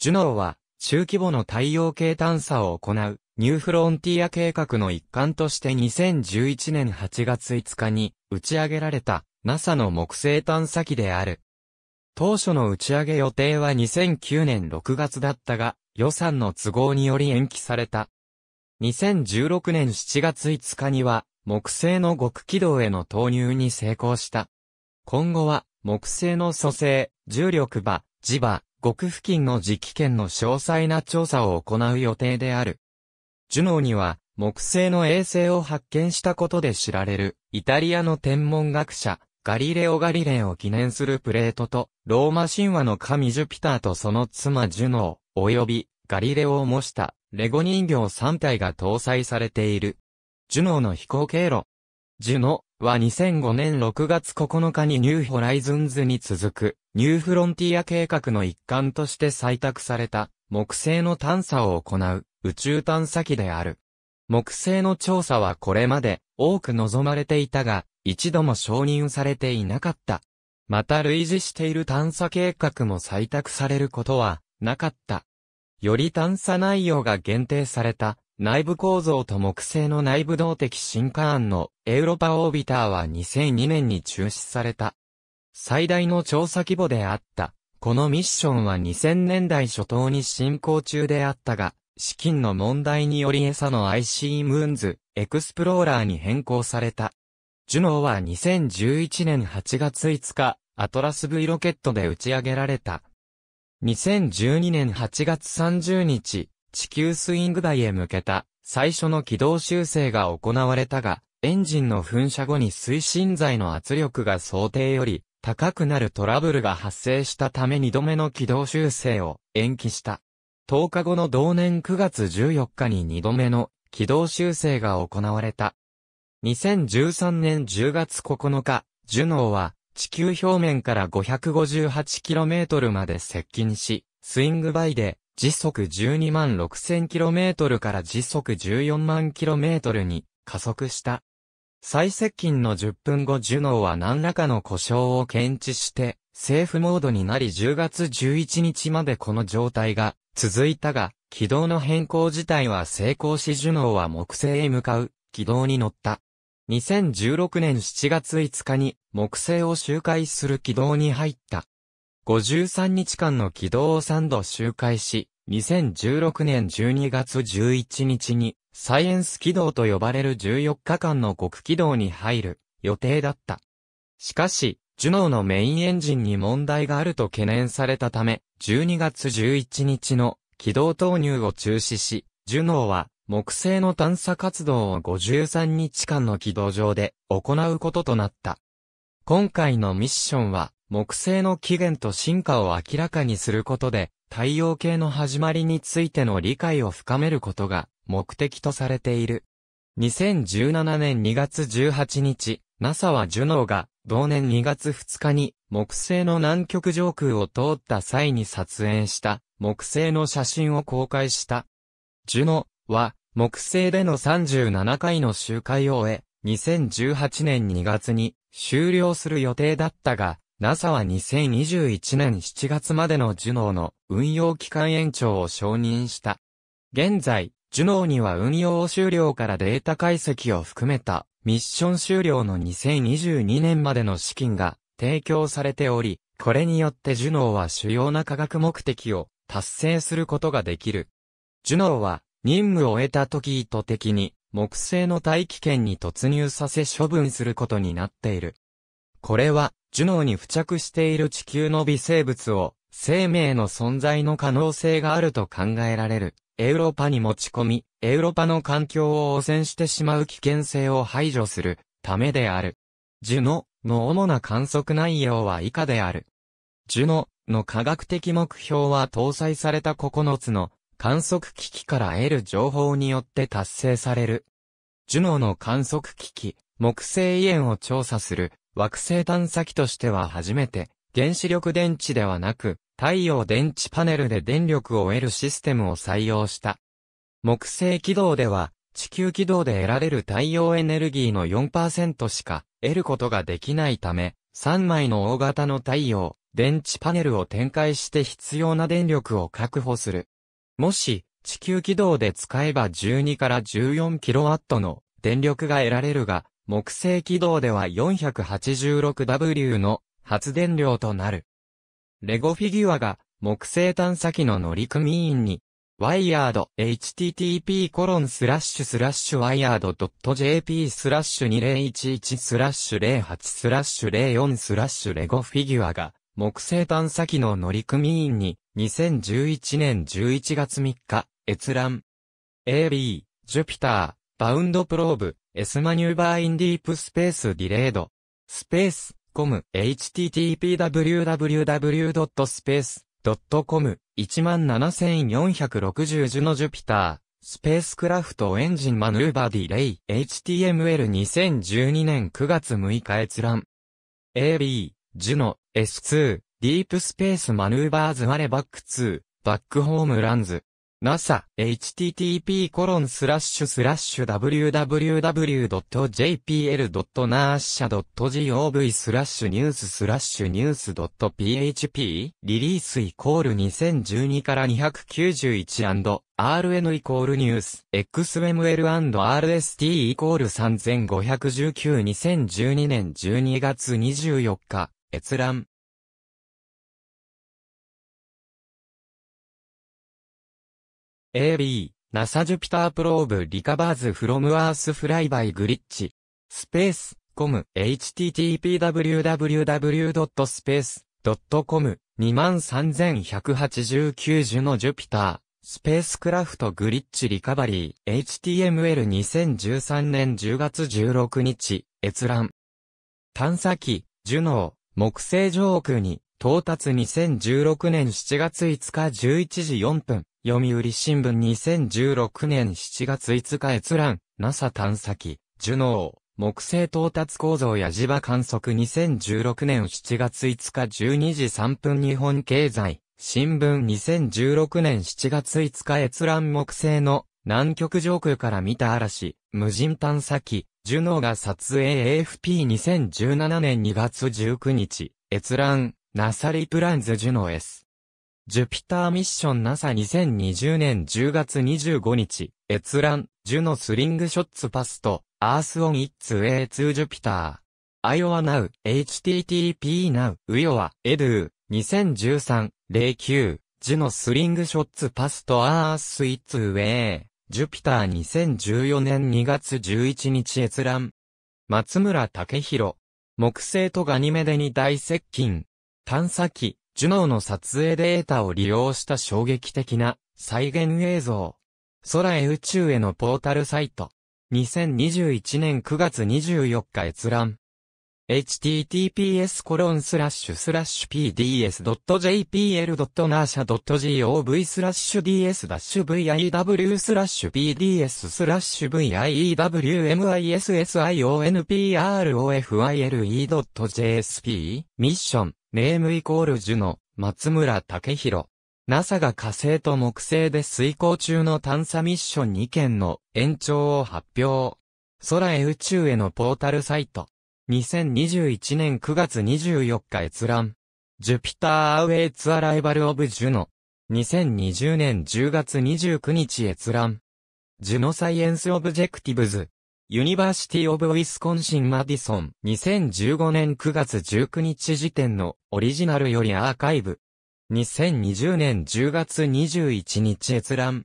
ジュノーは、中規模の太陽系探査を行う、ニューフロンティア計画の一環として2011年8月5日に打ち上げられた NASA の木星探査機である。当初の打ち上げ予定は2009年6月だったが、予算の都合により延期された。2016年7月5日には、木星の極軌道への投入に成功した。今後は、木星の組成、重力場、磁場、極付近の磁気圏の詳細な調査を行う予定である。ジュノーには、木星の衛星を発見したことで知られる、イタリアの天文学者、ガリレオ・ガリレイを記念するプレートと、ローマ神話の神ジュピターとその妻ジュノー、及びガリレオを模したレゴ人形3体が搭載されている。ジュノーの飛行経路。ジュノは2005年6月9日にニューホライズンズに続く、ニューフロンティア計画の一環として採択された、木星の探査を行う、宇宙探査機である。木星の調査はこれまで、多く望まれていたが、一度も承認されていなかった。また類似している探査計画も採択されることは、なかった。より探査内容が限定された内部構造と木製の内部動的進化案のエウロパオービターは2002年に中止された。最大の調査規模であった。このミッションは2000年代初頭に進行中であったが、資金の問題により餌の IC ムーンズ、エクスプローラーに変更された。ジュノーは2011年8月5日、アトラス V ロケットで打ち上げられた。2012年8月30日、地球スイング台へ向けた最初の軌道修正が行われたが、エンジンの噴射後に推進剤の圧力が想定より高くなるトラブルが発生したため2度目の軌道修正を延期した。10日後の同年9月14日に2度目の軌道修正が行われた。2013年10月9日、ジュノーは地球表面から 558km まで接近し、スイングバイで時速12万6 0 0 0トルから時速14万キロメートルに加速した。最接近の10分後ジュノーは何らかの故障を検知して、セーフモードになり10月11日までこの状態が続いたが、軌道の変更自体は成功しジュノーは木星へ向かう軌道に乗った。2016年7月5日に木星を周回する軌道に入った。53日間の軌道を3度周回し、2016年12月11日に、サイエンス軌道と呼ばれる14日間の極軌道に入る予定だった。しかし、ジュノーのメインエンジンに問題があると懸念されたため、12月11日の軌道投入を中止し、ジュノーは木星の探査活動を53日間の軌道上で行うこととなった。今回のミッションは木星の起源と進化を明らかにすることで、太陽系の始まりについての理解を深めることが目的とされている。2017年2月18日、NASA はジュノーが同年2月2日に木星の南極上空を通った際に撮影した木星の写真を公開した。ジュノーは木星での37回の周回を終え、2018年2月に終了する予定だったが、NASA は2021年7月までのジュノーの運用期間延長を承認した。現在、ジュノーには運用終了からデータ解析を含めたミッション終了の2022年までの資金が提供されており、これによってジュノーは主要な科学目的を達成することができる。ジュノーは任務を終えた時意図的に木星の大気圏に突入させ処分することになっている。これは、ジュノーに付着している地球の微生物を、生命の存在の可能性があると考えられる。エウロパに持ち込み、エウロパの環境を汚染してしまう危険性を排除するためである。ジュノの主な観測内容は以下である。ジュノの科学的目標は搭載された9つの観測機器から得る情報によって達成される。ジュノの観測機器、木星イエンを調査する惑星探査機としては初めて、原子力電池ではなく、太陽電池パネルで電力を得るシステムを採用した。木星軌道では、地球軌道で得られる太陽エネルギーの4%しか得ることができないため、3枚の大型の太陽、電池パネルを展開して必要な電力を確保する。もし、地球軌道で使えば12から 14kW の電力が得られるが、木星軌道では 486W の発電量となる。レゴフィギュアが木星探査機の乗組員に、ワイヤード http コロンスラッシュスラッシュワイヤード .jp スラッシュ2011スラッシュ08スラッシュ04スラッシュレゴフィギュアが木星探査機の乗組員に2011年11月3日閲覧 AB ジュピターバウンドプローブエスマニューバーインディープスペースディレード。スペース、コム、http://www.space.com、17460ジュノジュピター。スペースクラフトエンジンマヌーバーディレイ HTML2012 年9月6日閲覧 AB ジュノ S2 ディープスペースマヌーバーズアレバック2バックホームランズ NASA、http://www.jpl.naasha.gov コロンススララッッシシュュスラッシュニューススラッシュニュース .php リリースイコール2012から 291&rn イコールニュース xml&rst イコール3519 2012年12月24日閲覧 AB、NASA Jupiter Probe Recovers from Earth Fly by Glitch s p a http://www.space.com 23189ュのジュピター、スペースクラフトグリッチリカバリー、HTML2013 年10月16日、閲覧。探査機、ジュノー、木星上空に、到達2016年7月5日11時4分。読売新聞2016年7月5日閲覧、NASA 探査機、ジュノー、木星到達構造や磁場観測2016年7月5日12時3分日本経済、新聞2016年7月5日閲覧木星の南極上空から見た嵐、無人探査機、ジュノーが撮影 AFP2017 年2月19日、閲覧、ナサリプランズジュノー S。ジュピターミッション NASA2020 年10月25日、閲覧、ジュノスリングショッツパスト、アースオンイッツウェイツージュピター。i o オ a Now, HTTP Now, Iowa, e d 2013-09, ジュノスリングショッツパスト、アースイッツウェイ、ジュピター2014年2月11日閲覧。松村武宏、木星とガニメデに大接近。探査機、ジュノーの撮影データを利用した衝撃的な再現映像。空へ宇宙へのポータルサイト。2021年9月24日閲覧。https コロンスラッシュスラッシュ pds.jpl.narsha.gov スラッシュ ds-viw スラッシュ pds スラッシュ viewmissionpronfile.jsp ミッションネームイコールジュノ、松村武宏。NASA が火星と木星で遂行中の探査ミッション2件の延長を発表。空へ宇宙へのポータルサイト。2021年9月24日閲覧。ジュピターアウェイツアライバルオブジュノ。2020年10月29日閲覧。ジュノサイエンスオブジェクティブズ。ユニバーシティオブウィスコンシンマディソン2015年9月19日時点のオリジナルよりアーカイブ2020年10月21日閲覧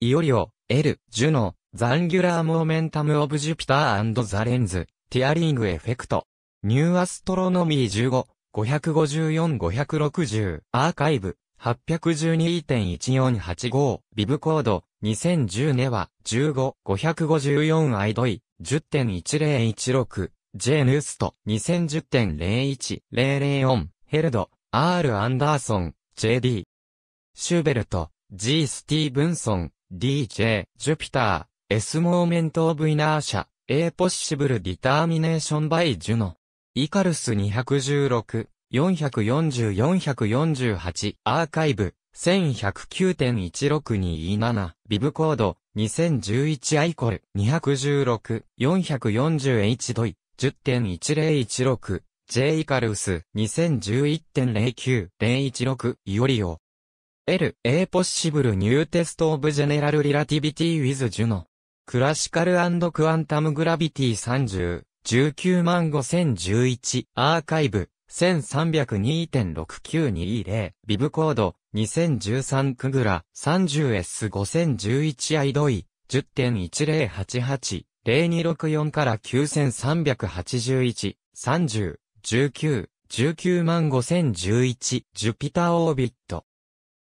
イオリオ、エル、ジュノ、ザンギュラーモーメンタムオブジュピターザレンズ、ティアリングエフェクトニューアストロノミー15 554-560アーカイブ812.1485、ビブコード、2010ネは、15、554アイドイ、10.1016、J ヌースト、2010.01、004、ヘルド、R アンダーソン、JD、シューベルト、G スティーブンソン、DJ、ジュピター、S モーメントオブイナーシャ、A ポッシブルディターミネーションバイジュノ、イカルス216、440-448アーカイブ1109.1627ビブコード2011アイコル 216-440H ドイ10.1016 J イカルス2011.09-016イオリオ L A Possible New Test of General Relativity with Juno Classical and Quantum Gravity 30 195,011アーカイブ1302.69220、ビブコード、2013クグラ、30S5011 アイドイ、10.1088、0264から9381、30、19、19万5011、ジュピターオービット。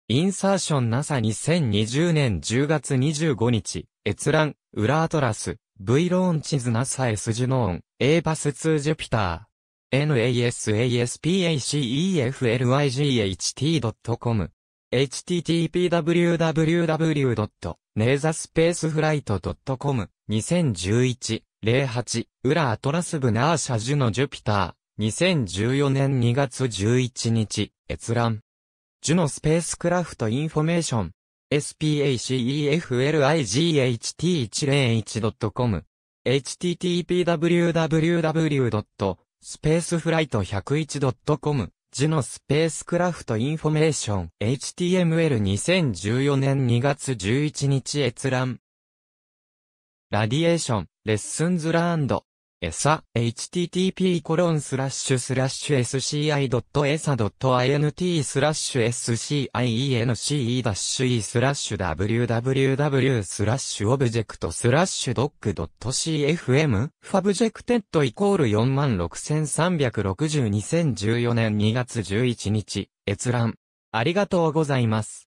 インサーション NASA2020 年10月25日、閲覧、ウラアトラス、V ローンチズ NASA S ジュノーン、A パス2ジュピター。nasaspaceflygt.com h h t t p w w w n a s a s p a c e f l i g h t c o m 2011-08ウラアトラスブナーシャジュのジュピター2014年2月11日閲覧ジュノスペースクラフトインフォメーション spaceflight101.com http://www. スペースフライト 101.com ジのスペースクラフトインフォメーション HTML2014 年2月11日閲覧ラディエーションレッスンズラーンドさ、http://sci.esa.int コロンススララッッシシュュスラッシュ science-e スラッシュ www スラッシュオブジェクトスラッシュドックドット cfm ファブジェクテッドイコール46360 2014年2月11日閲覧ありがとうございます。